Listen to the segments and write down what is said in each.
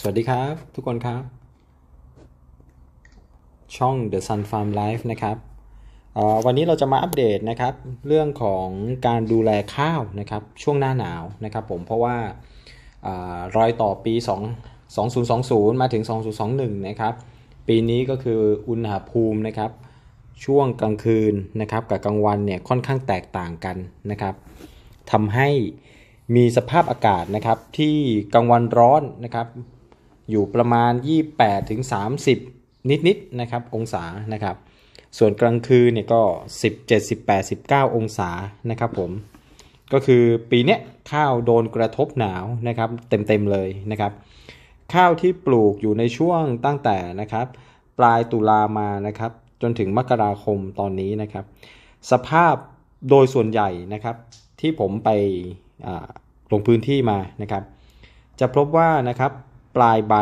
สวัสดีครับทุกคนครับ ช่อง The Sun Farm Life นะครับ วันนี้เราจะมาอัปเดตนะครับ เรื่องของการดูแลข้าวนะครับช่วงหน้าหนาวนะครับผมเพราะว่ารอยต่อปี2 2020 มาถึง 2021 นะครับ ปีนี้ก็คืออุณหภูมินะครับ ช่วงกลางคืนนะครับกับกลางวันเนี่ย ค่อนข้างแตกต่างกันนะครับทำให้มีสภาพอากาศนะครับที่กลางวันร้อนนะครับอยู่ประมาณ 28ถึง30 นิดๆนนะครับองศานะครับ ส่วนกลางคืนเนี่ยก็ 17 18 19องศานะครับผมก็คือปีนี้ข้าวโดนกระทบหนาวนะครับ เต็มๆเลยนะครับ ข้าวที่ปลูกอยู่ในช่วงตั้งแต่นะครับ ปลายตุลามานะครับ จนถึงมกราคมตอนนี้นะครับ สภาพโดยส่วนใหญ่นะครับที่ผมไปลงพื้นที่มานะครับ จะพบว่านะครับปลายใบ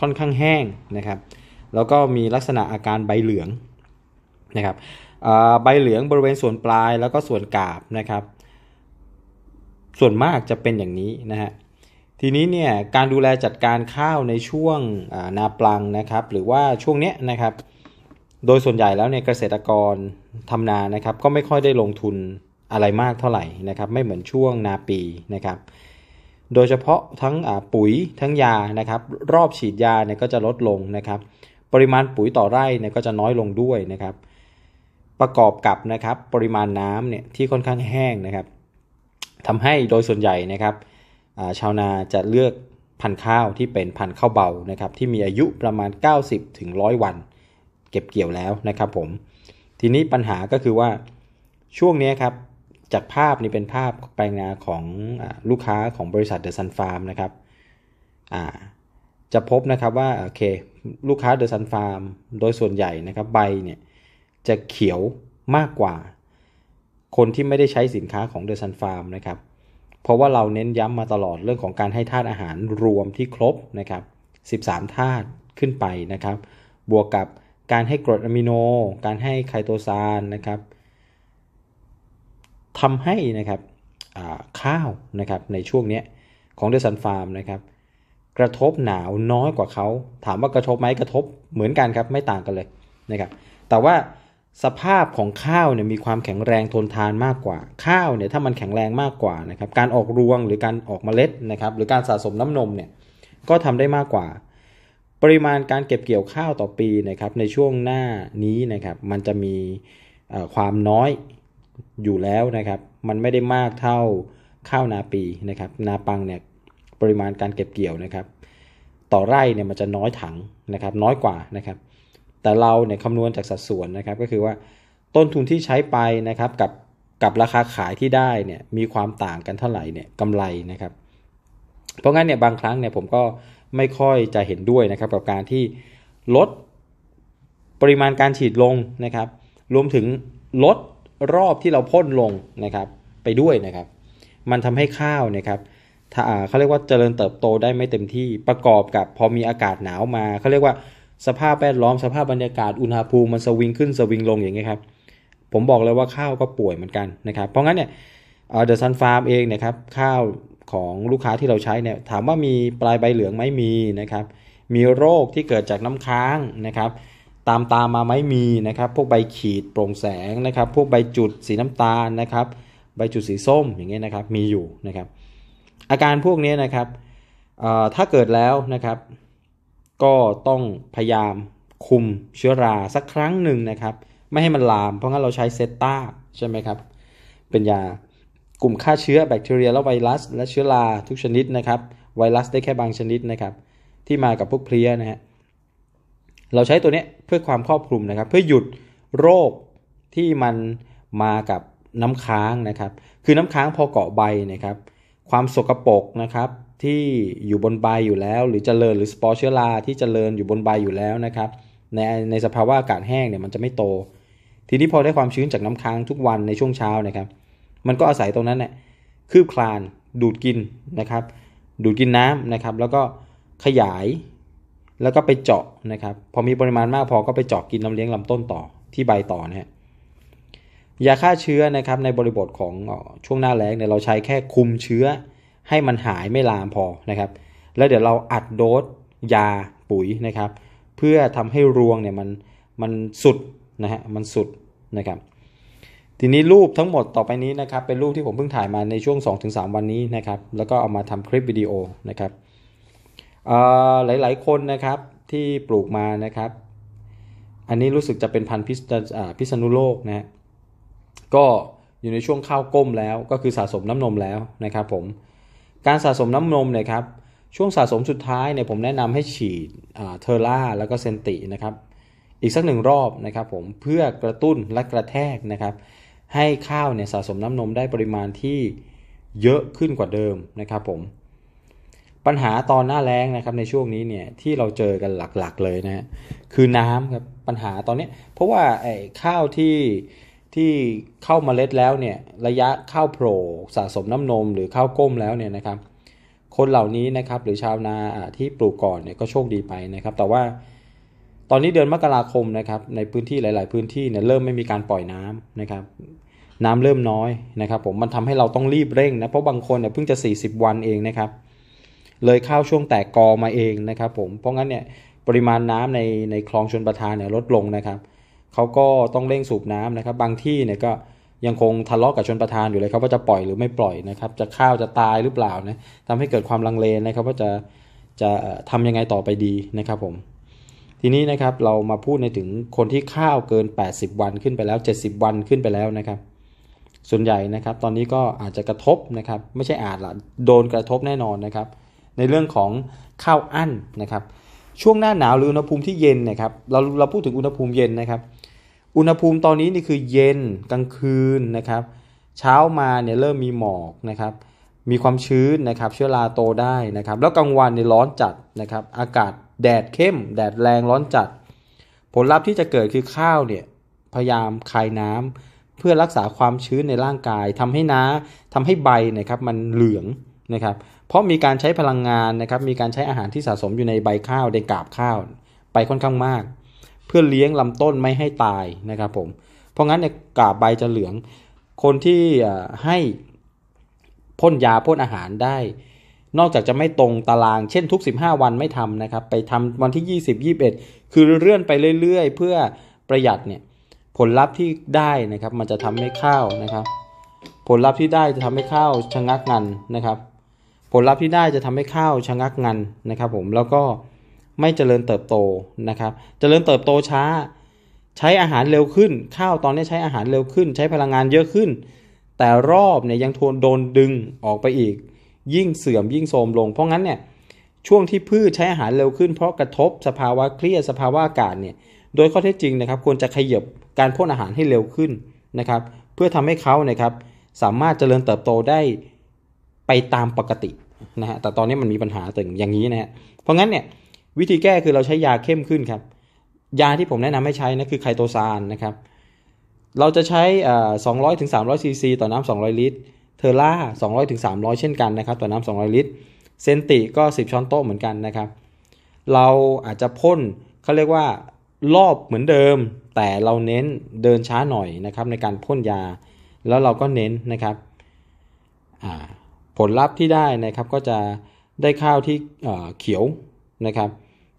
ค่อนข้างแห้งนะครับ แล้วก็มีลักษณะอาการใบเหลืองนะครับใบเหลืองบริเวณส่วนปลายแล้วก็ส่วนกาบนะครับ ส่วนมากจะเป็นอย่างนี้นะฮะทีนี้เนี่ยการดูแลจัดการข้าวในช่วงนาปลังนะครับ หรือว่าช่วงเนี้ยนะครับ โดยส่วนใหญ่แล้วเนี่ยเกษตรกรทำนานะครับ ก็ไม่ค่อยได้ลงทุนอะไรมากเท่าไหร่นะครับ ไม่เหมือนช่วงนาปีนะครับโดยเฉพาะทั้งปุ๋ยทั้งยานะครับ รอบฉีดยาเนี่ยก็จะลดลงนะครับ ปริมาณปุ๋ยต่อไร่เนี่ยก็จะน้อยลงด้วยนะครับ ประกอบกับนะครับปริมาณน้ำเนี่ยที่ค่อนข้างแห้งนะครับทำให้โดยส่วนใหญ่นะครับชาวนาจะเลือกพันธุ์ข้าวที่เป็นพันธุ์ข้าวเบานะครับ ที่มีอายุประมาณ 90-100ถึงวัน เก็บเกี่ยวแล้วนะครับ ผม ทีนี้ปัญหาก็คือว่าช่วงนี้ครับจากภาพนี่เป็นภาพแปลงนาของลูกค้าของบริษัทเดอะซันฟาร์มนะครับ จะพบนะครับว่าโอเค ลูกค้าเดอะซันฟาร์ม โดยส่วนใหญ่นะครับ ใบเนี่ยจะเขียวมากกว่า คนที่ไม่ได้ใช้สินค้าของเดอะซันฟาร์มนะครับเพราะว่าเราเน้นย้ำมาตลอดเรื่องของการให้ธาตุอาหารรวมที่ครบนะครับ 13ธาตุขึ้นไปนะครับ บวกกับการให้กรดอะมิโน การให้ไคโตซานนะครับทำให้นะครับข้าวนะครับในช่วงนี้ของเดอะซันฟาร์มนะครับ กระทบหนาวน้อยกว่าเขา ถามว่ากระทบไหมกระทบเหมือนกันครับ ไม่ต่างกันเลยนะครับแต่ว่าสภาพของข้าวเนี่ยมีความแข็งแรงทนทานมากกว่าข้าวเนี่ยถ้ามันแข็งแรงมากกว่านะครับการออกรวงหรือการออกเมล็ดนะครับหรือการสะสมน้ำนมเนี่ยก็ทำได้มากกว่า ปริมาณการเก็บเกี่ยวข้าวต่อปีนะครับในช่วงหน้านี้นะครับมันจะมีความน้อยอยู่แล้วนะครับมันไม่ได้มากเท่าข้าวนาปีนะครับนาปังเนี่ยปริมาณการเก็บเกี่ยวนะครับ ต่อไร่เนี่ยมันจะน้อยถังนะครับน้อยกว่านะครับ แต่เราเนี่ยคำนวณจากสัดส่วนนะครับ ก็คือว่าต้นทุนที่ใช้ไปนะครับกับกับราคาขายที่ได้เนี่ยมีความต่างกันเท่าไหร่เนี่ยกำไรนะครับ เพราะงั้นเนี่ยบางครั้งเนี่ยผมก็ไม่ค่อยจะเห็นด้วยนะครับกับการที่ลด ปริมาณการฉีดลงนะครับ รวมถึงลดรอบที่เราพ่นลงนะครับไปด้วยนะครับ มันทำให้ข้าวนะครับเขาเรียกว่าเจริญเติบโตได้ไม่เต็มที่ประกอบกับพอมีอากาศหนาวมาเขาเรียกว่า สภาพแวดล้อมสภาพบรรยากาศอุณหภูมิมันสวิงขึ้น สวิงลงอย่างเงี้ยครับ ผมบอกเลยว่าข้าวก็ป่วยเหมือนกันนะครับ เพราะงั้นเนี่ยเดอะซันฟาร์มเองนะครับข้าวของลูกค้าที่เราใช้เนี่ยถามว่ามีปลายใบเหลืองไหมมีนะครับ มีโรคที่เกิดจากน้ำค้างนะครับตามตามมาไหมมีนะครับ พวกใบขีดโปร่งแสงนะครับ พวกใบจุดสีน้ำตาลนะครับ ใบจุดสีส้มอย่างเงี้ยนะครับมีอยู่นะครับ อาการพวกนี้นะครับ ถ้าเกิดแล้วนะครับ ก็ต้องพยายามคุมเชื้อราสักครั้งหนึ่งนะครับ ไม่ให้มันลามเพราะงั้นเราใช้เซตตาใช่ไหมครับเป็นยากลุ่มฆ่าเชื้อแบคทีเรีย และไวรัส และเชื้อราทุกชนิดนะครับ ไวรัสได้แค่บางชนิดนะครับ ที่มากับพวกเพลียนะฮะเราใช้ตัวนี้เพื่อความครอบคลุมนะครับเพื่อหยุดโรคที่มันมากับน้ำค้างนะครับ คือน้ำค้างพอเกาะใบนะครับ ความสกรปรกนะครับที่อยู่บนใบอยู่แล้ว หรือเจริญหรือสปอร์เชื้อราที่เจริญอยู่บนใบอยู่แล้วนะครับ ในในสภาวะอากาศแห้งเนี่ยมันจะไม่โต ทีนี้พอได้ความชื้นจากน้ำค้างทุกวันในช่วงเช้านะครับ มันก็อาศัยตรงนั้นเนี่ยคืบคลานดูดกินนะครับ ดูดกินน้ำนะครับแล้วก็ขยายแล้วก็ไปเจาะนะครับ พอมีปริมาณมากพอก็ไปเจาะกินน้ำเลี้ยงลำต้นต่อที่ใบต่อนะฮะ ยาฆ่าเชื้อนะครับ ในบริบทของช่วงหน้าแล้งเนี่ย เราใช้แค่คุมเชื้อให้มันหายไม่ลามพอนะครับ แล้วเดี๋ยวเราอัดโดสยาปุ๋ยนะครับ เพื่อทำให้รวงเนี่ยมันมันสุดนะฮะมันสุดนะครับ ทีนี้รูปทั้งหมดต่อไปนี้นะครับ เป็นรูปที่ผมเพิ่งถ่ายมาในช่วง 2-3 วันนี้นะครับ แล้วก็เอามาทำคลิปวิดีโอนะครับหลาย ๆ คนนะครับที่ปลูกมานะครับ อันนี้รู้สึกจะเป็นพันธุ์พิษณุโลกนะก็อยู่ในช่วงข้าวก้มแล้วก็คือสะสมน้ำนมแล้วนะครับผมการสะสมน้ำนมเนะยครับช่วงสะสมสุดท้ายเนี่ยผมแนะนำให้ฉีดเทอร่าแล้วก็เซนตินะครับอีกสักหนึ่งรอบนะครับผมเพื่อกระตุ้นและกระแทกนะครับให้ข้าวเนี่ยสะสมน้ำนมได้ปริมาณที่เยอะขึ้นกว่าเดิมนะครับผมปัญหาตอนหน้าแล้งนะครับในช่วงนี้เนี่ยที่เราเจอกันหลักๆเลยนะคือน้ำครับปัญหาตอนนี้เพราะว่าไอ้ข้าวที่ที่เข้ามาเล็ดแล้วเนี่ย ระยะข้าวโผล่สะสมน้ำนมหรือข้าวก้มแล้วเนี่ยนะครับ คนเหล่านี้นะครับหรือชาวนาที่ปลูกก่อนเนี่ยก็โชคดีไปนะครับ แต่ว่าตอนนี้เดือนมกราคมนะครับในพื้นที่หลายๆ พื้นที่เนี่ยเริ่มไม่มีการปล่อยน้ำนะครับ น้ำเริ่มน้อยนะครับ ผมมันทำให้เราต้องรีบเร่งนะเพราะบางคนเนี่ยเพิ่งจะ40วันเองนะครับเลยเข้าช่วงแตกกอมาเองนะครับผม เพราะงั้นเนี่ยปริมาณน้ำในในคลองชนประทานเนี่ยลดลงนะครับ เขาก็ต้องเร่งสูบน้ำนะครับ บางที่เนี่ยก็ยังคงทะเลาะกกับชนประทานอยู่เลยครับว่าจะปล่อยหรือไม่ปล่อยนะครับ จะข้าว จะตายหรือเปล่านะทำให้เกิดความลังเลนะครับว่าจะจะทำยังไงต่อไปดีนะครับผม ทีนี้นะครับเรามาพูดในถึงคนที่ข้าวเกิน 80 วันขึ้นไปแล้ว 70 วันขึ้นไปแล้วนะครับ ส่วนใหญ่นะครับ ตอนนี้ก็อาจจะกระทบนะครับ ไม่ใช่อาจละโดนกระทบแน่นอนนะครับในเรื่องของข้าวอั้นนะครับ ช่วงหน้าหนาวหรืออุณหภูมิที่เย็นนะครับ เราเราพูดถึงอุณหภูมิเย็นนะครับ อุณหภูมิตอนนี้นี่คือเย็น กลางคืนนะครับ เช้ามาเนี่ยเริ่มมีหมอกนะครับ มีความชื้นนะครับ เชื้อราโตได้นะครับ แล้วกลางวันเนี่ยร้อนจัดนะครับ อากาศแดดเข้ม แดดแรงร้อนจัด ผลลัพธ์ที่จะเกิดคือข้าวเนี่ยพยายามคายน้ำพื่อรักษาความชื้นในร่างกายทำให้น้าทำให้ใบนะครับมันเหลืองนะครับเพราะมีการใช้พลังงานนะครับ มีการใช้อาหารที่สะสมอยู่ในใบข้าวในกาบข้าว ไปค่อนข้างมาก เพื่อเลี้ยงลำต้นไม่ให้ตายนะครับ ผม เพราะงั้นเนกาบใบจะเหลือง คนที่ให้พ่นยาพ่นอาหารได้ นอกจากจะไม่ตรงตารางเช่นทุก 15วันไม่ทำนะครับ ไปทำวันที่ 20 21 คือเลื่อนไปเรื่อยๆ เพื่อประหยัดเนี่ย ผลลัพธ์ที่ได้นะครับ มันจะทำให้ข้าวนะครับ ผลลัพธ์ที่ได้จะทำให้ข้าวชะงักงันนะครับผลลัพธ์ที่ได้จะทำให้ข้าวชะงักงันนะครับผมแล้วก็ไม่เจริญเติบโตนะครับ เจริญเติบโตช้า ใช้อาหารเร็วขึ้นข้าวตอนนี้ใช้อาหารเร็วขึ้น ใช้พลังงานเยอะขึ้น แต่รอบเนี่ยยังทวนโดนดึงออกไปอีก ยิ่งเสื่อมยิ่งโทรมลง เพราะงั้นเนี่ยช่วงที่พืชใช้อาหารเร็วขึ้น เพราะกระทบสภาวะเครียดสภาวะอากาศเนี่ย โดยข้อเท็จจริงนะครับ ควรจะขยับการพ่นอาหารให้เร็วขึ้นนะครับ เพื่อทำให้เขานะครับ สามารถเจริญเติบโตได้ไปตามปกตินะฮะแต่ตอนนี้มันมีปัญหาตึงอย่างนี้นะฮะเพราะงั้นเนี่ย วิธีแก้คือเราใช้ยาเข้มขึ้นครับ ยาที่ผมแนะนำให้ใช้นะคือไคโตซานนะครับ เราจะใช้สองร้อยถึงสามร้อยซีซีต่อน้ำ200ลิตรเทอร่าสองร้อยถึงสามร้อยเช่นกันนะครับ ต่อน้ำ200ลิตรเซนติก็ 10 ช้อนโต๊ะเหมือนกันนะครับ เราอาจจะพ่นเขาเรียกว่ารอบเหมือนเดิม แต่เราเน้นเดินช้าหน่อยนะครับ ในการพ่นยาแล้วเราก็เน้นนะครับผลลัพธ์ที่ได้นะครับก็จะได้ข้าวที่เขียวนะครับ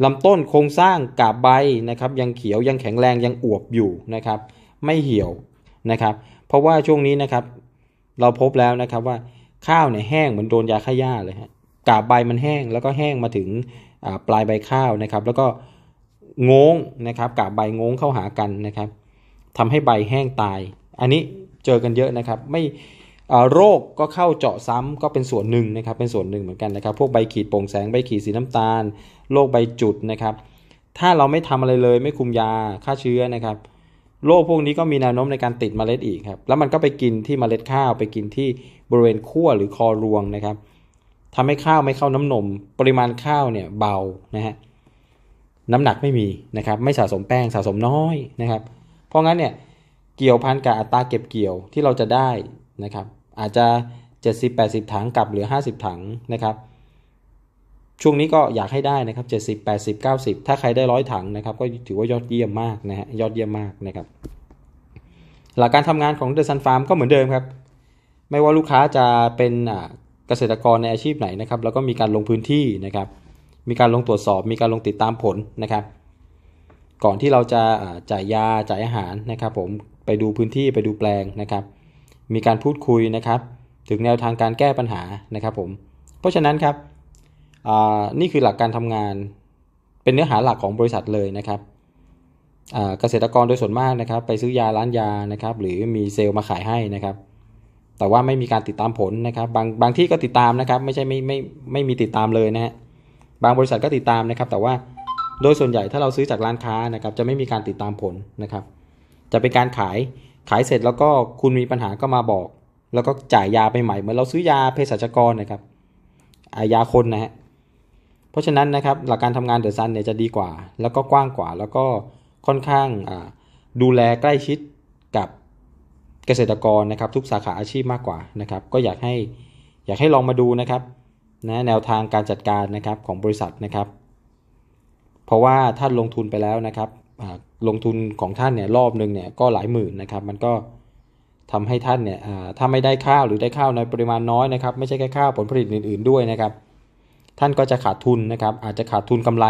ลำต้นโครงสร้างกาบใบนะครับยังเขียวยังแข็งแรง ยังอวบอยู่นะครับ ไม่เหี่ยวนะครับ เพราะว่าช่วงนี้นะครับเราพบแล้วนะครับว่าข้าวเนี่ยแห้งเหมือนโดนยาฆ่าหญ้าเลยฮะกาบใบมันแห้งแล้วก็แห้งมาถึงปลายใบข้าวนะครับ แล้วก็งงนะครับกาบใบงงเข้าหากันนะครับ ทำให้ใบแห้งตาย อันนี้เจอกันเยอะนะครับไม่โรคก็เข้าเจาะซ้ำก็เป็นส่วนหนึ่งนะครับ เป็นส่วนหนึ่งเหมือนกันนะครับ พวกใบขีดโปร่งแสงใบขีดสีน้ำตาลโรคใบจุดนะครับ ถ้าเราไม่ทำอะไรเลยไม่คุมยาฆ่าเชื้อนะครับโรคพวกนี้ก็มีแนวโน้มในการติดมเมล็ดอีกครับ แล้วมันก็ไปกินที่มเมล็ดข้าว ไปกินที่บริเวณขั้วหรือคอรวงนะครับทำให้ข้าวไม่เข้าน้ำนมปริมาณข้าวเนี่ยเบานะฮะน้ำหนักไม่มีนะครับ ไม่สะสมแป้งสะสมน้อยนะครับ เพราะงั้นเนี่ยเกี่ยวพันกับอัตราเก็บเกี่ยวที่เราจะได้นะครับอาจจะ 70-80 ถังกลับเหลือ 50 ถังนะครับ ช่วงนี้ก็อยากให้ได้นะครับ 70 80 90 ถ้าใครได้ร้อยถังนะครับ ก็ถือว่ายอดเยี่ยมมากนะฮะยอดเยี่ยมมากนะครับ หลักการทำงานของเดอะซันฟาร์มก็เหมือนเดิมครับ ไม่ว่าลูกค้าจะเป็นเกษตรกรในอาชีพไหนนะครับ แล้วก็มีการลงพื้นที่นะครับ มีการลงตรวจสอบมีการลงติดตามผลนะครับ ก่อนที่เราจะจ่ายยาจ่ายอาหารนะครับ ผมไปดูพื้นที่ไปดูแปลงนะครับมีการพูดคุยนะครับถึงแนวทางการแก้ปัญหานะครับผมเพราะฉะนั้นครับนี่คือหลักการทำงาน เป็นเนื้อหาหลักของบริษัทเลยนะครับเกษตรกรโดยส่วนมากนะครับ ไปซื้อยาร้านยานะครับหรือมีเซลล์มาขายให้นะครับ แต่ว่าไม่มีการติดตามผลนะครับ บางบางที่ก็ติดตามนะครับไม่ใช่ไม่ไม่ไม่มีติดตามเลยนะฮะบางบริษัทก็ติดตามนะครับ แต่ว่าโดยส่วนใหญ่ถ้าเราซื้อจากร้านค้านะครับจะไม่มีการติดตามผลนะครับ จะเป็นการขายขายเสร็จแล้วก็คุณมีปัญหาก็มาบอก แล้วก็จ่ายยาไปใหม่เหมือนเราซื้อยาเภสัชกรนะครับอายาคนนะฮะเพราะฉะนั้นนะครับหลักการทำงานเดอะซันเนี่ยจะดีกว่า แล้วก็กว้างกว่า แล้วก็ค่อนข้างดูแลใกล้ชิดกับเกษตรกรนะครับ ทุกสาขาอาชีพมากกว่านะครับ ก็อยากให้อยากให้ลองมาดูนะครับนะแนวทางการจัดการนะครับของบริษัทนะครับ เพราะว่าท่านลงทุนไปแล้วนะครับลงทุนของท่านเนี่ยรอบหนึ่งเนี่ยก็หลายหมื่นนะครับ มันก็ทำให้ท่านเนี่ยถ้าไม่ได้ข้าวหรือได้ข้าวในปริมาณน้อยนะครับ ไม่ใช่แค่ข้าวผลผลิตอื่นๆด้วยนะครับ ท่านก็จะขาดทุนนะครับ อาจจะขาดทุนกำไร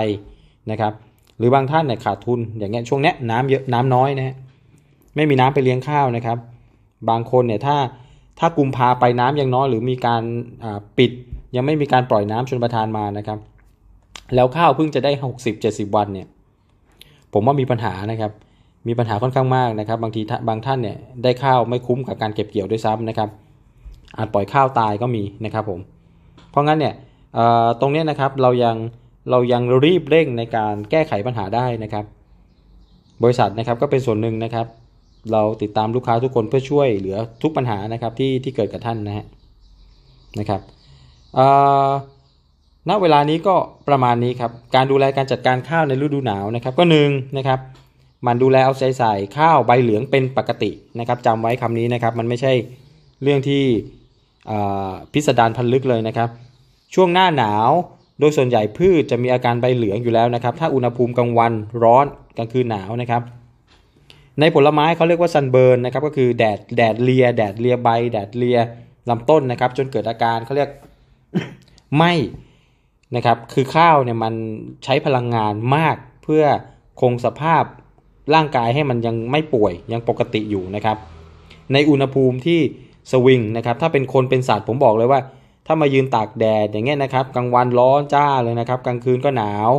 นะครับ หรือบางท่านเนี่ยขาดทุนอย่างเงี้ยช่วงเนี้ยน้ำเยอะน้ำน้อยนะฮะไม่มีน้ำไปเลี้ยงข้าวนะครับ บางคนเนี่ยถ้าถ้ากุมภาไปน้ำยังน้อยหรือมีการปิดยังไม่มีการปล่อยน้ำชนประทานมานะครับ แล้วข้าวเพิ่งจะได้ 60-70วันเนี่ยผมว่ามีปัญหานะครับ มีปัญหาค่อนข้างมากนะครับบางทีบางท่านเนี่ยได้ข้าวไม่คุ้มกับการเก็บเกี่ยวด้วยซ้ำนะครับ อาจปล่อยข้าวตายก็มีนะครับ ผม เพราะงั้นเนี่ยตรงนี้นะครับเรายังเรายังรีบเร่งในการแก้ไขปัญหาได้นะครับ บริษัทนะครับก็เป็นส่วนหนึ่งนะครับ เราติดตามลูกค้าทุกคนเพื่อช่วยเหลือทุกปัญหานะครับที่ที่เกิดกับท่านนะฮะนะครับณเวลานี้ก็ประมาณนี้ครับ การดูแลการจัดการข้าวในฤดูหนาวนะครับ ก็หนึ่งนะครับมันดูแลเอาใจใส่ข้าวใบเหลืองเป็นปกตินะครับจำไว้คำนี้นะครับมันไม่ใช่เรื่องที่พิสดารพันลึกเลยนะครับ ช่วงหน้าหนาวโดยส่วนใหญ่พืชจะมีอาการใบเหลืองอยู่แล้วนะครับ ถ้าอุณหภูมิกลางวันร้อนกลางคืนหนาวนะครับ ในผลไม้เขาเรียกว่าซันเบิร์นนะครับก็คือแดดแดดเลีย แดดเลียใบแดดเลียลำต้นนะครับ จนเกิดอาการเขาเรียกไหมนะครับคือข้าวเนี่ยมันใช้พลังงานมากเพื่อคงสภาพร่างกายให้มันยังไม่ป่วยยังปกติอยู่นะครับ ในอุณหภูมิที่สวิงนะครับ ถ้าเป็นคนเป็นสัตว์ผมบอกเลยว่า ถ้ามายืนตากแดดอย่างเงี้ยนะครับกลางวันร้อนจ้าเลยนะครับกลางคืนก็หนาว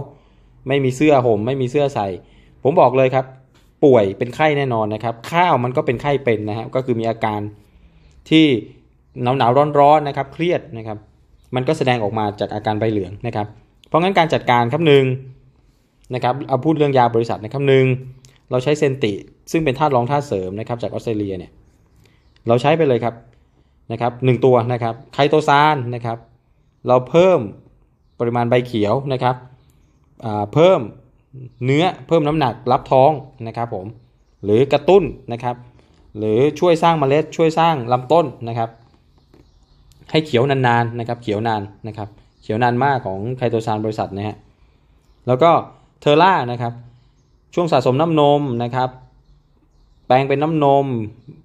ไม่มีเสื้อห่มไม่มีเสื้อใส่ ผมบอกเลยครับ ป่วยเป็นไข้แน่นอนนะครับ ข้าวมันก็เป็นไข้เป็นนะฮะก็คือมีอาการที่หนาวหนาวร้อนร้อนนะครับเครียดนะครับมันก็แสดงออกมาจากอาการใบเหลืองนะครับ เพราะงั้นการจัดการครับหนึ่งนะครับเอาพูดเรื่องยาบริษัทนะครับหนึ่งเราใช้ เซนติ ซึ่งเป็นธาตุรองธาตุเสริมนะครับ จากออสเตรเลียเนี่ยเราใช้ไปเลยครับนะครับหตัวนะครับไคโตซานนะครับ เราเพิ่มปริมาณใบเขียวนะครับเพิ่มเนื้อเพิ่มน้ำหนักรับท้องนะครับผมหรือกระตุ้นนะครับ หรือช่วยสร้างเมล็ด ช่วยสร้างลำต้นนะครับให้เขียวนานๆนะครับเขียวนานนะครับ เขียวนานมากของไคโตซานบริษัทนะฮะแล้วก็เทอร่านะครับช่วงสะสมน้ำนมนะครับ แปลงเป็นน้ำนม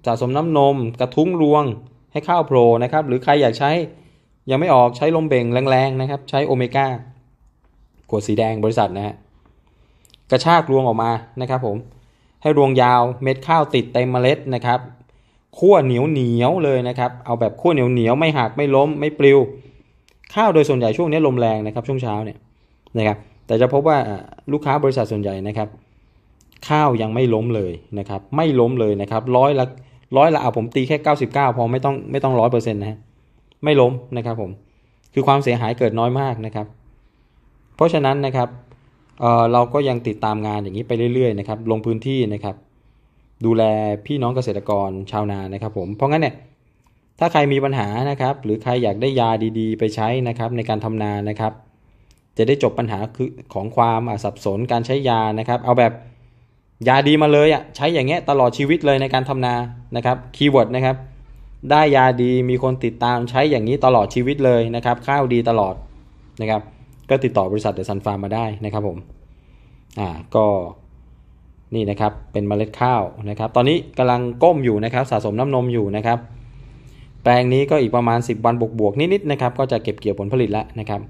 สะสมน้ำนมกระทุ้งรวงให้ข้าวโปรนะครับหรือใครอยากใช้ยังไม่ออกใช้ลมเบ่งแรงๆนะครับ ใช้โอเมก้าขวดสีแดงบริษัทนะฮะกระชากรวงออกมานะครับผมให้รวงยาวเม็ดข้าวติดเต็มเมล็ดนะครับขั้วเหนียวเหนียวเลยนะครับ เอาแบบขั้วเหนียวเหนียวไม่หักไม่ล้ม ไม่ปลิว ข้าวโดยส่วนใหญ่ช่วงนี้ลมแรงนะครับช่วงเช้าเนี่ยนะครับ แต่จะพบว่าลูกค้าบริษัทส่วนใหญ่นะครับ ข้าวยังไม่ล้มเลยนะครับ ไม่ล้มเลยนะครับร้อยละร้อยละเอาผมตีแค่99พอไม่ต้องไม่ต้องร้อยเปอร์เซ็นต์นะไม่ล้มนะครับผมคือความเสียหายเกิดน้อยมากนะครับ เพราะฉะนั้นนะครับเเราก็ยังติดตามงานอย่างนี้ไปเรื่อยๆนะครับลงพื้นที่นะครับดูแลพี่น้องเกษตรกรชาวนานะครับผม เพราะงั้นเนี่ยถ้าใครมีปัญหานะครับ หรือใครอยากได้ยาดีๆ ไปใช้นะครับ ในการทำนานะครับ จะได้จบปัญหาคือของความสับสนการใช้ยานะครับ เอาแบบยาดีมาเลยอ่ะใช้อย่างเงี้ยตลอดชีวิตเลยในการทำนานะครับคีย์เวิร์ดนะครับ ได้ยาดีมีคนติดตามใช้อย่างนี้ตลอดชีวิตเลยนะครับ ข้าวดีตลอดนะครับ ก็ติดต่อบริษัทเดอะซันฟาร์มมาได้นะครับ ผม อ่าก็นี่นะครับ เป็นเมล็ดข้าวนะครับตอนนี้กำลังก้มอยู่นะครับสะสมน้ำนมอยู่นะครับ แปลงนี้ก็อีกประมาณ 10วันบวกๆนิดๆนะครับก็จะเก็บเกี่ยวผลผลิตแล้วนะครับ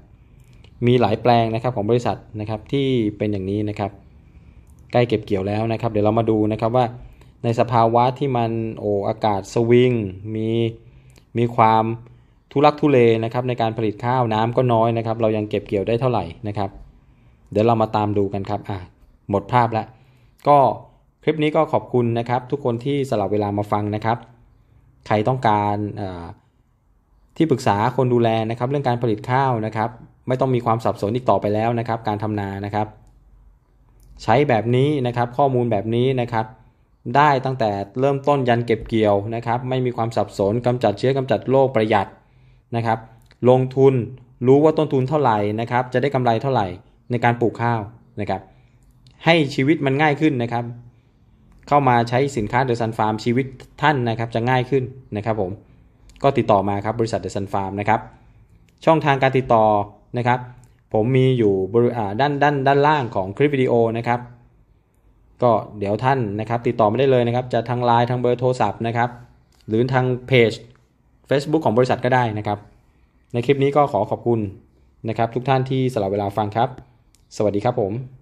มีหลายแปลงนะครับของบริษัทนะครับที่เป็นอย่างนี้นะครับใกล้เก็บเกี่ยวแล้วนะครับ เดี๋ยวเรามาดูนะครับว่าในสภาวะที่มันโออากาศสวิงมีมีความทุลักทุเลนะครับ ในการผลิตข้าวน้ำก็น้อยนะครับ เรายังเก็บเกี่ยวได้เท่าไหร่นะครับ เดี๋ยวเรามาตามดูกันครับอ่ะหมดภาพแล้วก็คลิปนี้ก็ขอบคุณนะครับ ทุกคนที่สลับเวลามาฟังนะครับ ใครต้องการที่ปรึกษาคนดูแลนะครับ เรื่องการผลิตข้าวนะครับ ไม่ต้องมีความสับสนอีกต่อไปแล้วนะครับ การทำนานะครับ ใช้แบบนี้นะครับข้อมูลแบบนี้นะครับ ได้ตั้งแต่เริ่มต้นยันเก็บเกี่ยวนะครับ ไม่มีความสับสนกำจัดเชื้อกำจัดโรคประหยัดนะครับ ลงทุนรู้ว่าต้นทุนเท่าไหร่นะครับ จะได้กำไรเท่าไหร่ในการปลูกข้าวนะครับให้ชีวิตมันง่ายขึ้นนะครับ เข้ามาใช้สินค้าเดอะซันฟาร์มชีวิตท่านนะครับ จะง่ายขึ้นนะครับ ผมก็ติดต่อมาครับบริษัทเดอะซันฟาร์มนะครับ ช่องทางการติดต่อนะครับ ผมมีอยู่ด้านด้าน ด้านล่างของคลิปวิดีโอนะครับ ก็เดี๋ยวท่านนะครับ ติดต่อไม่ได้เลยนะครับ จะทางไลน์ทางเบอร์โทรศัพท์นะครับ หรือทางเพจ Facebook ของบริษัทก็ได้นะครับ ในคลิปนี้ก็ขอขอบคุณนะครับ ทุกท่านที่สละเวลาฟังครับ สวัสดีครับผม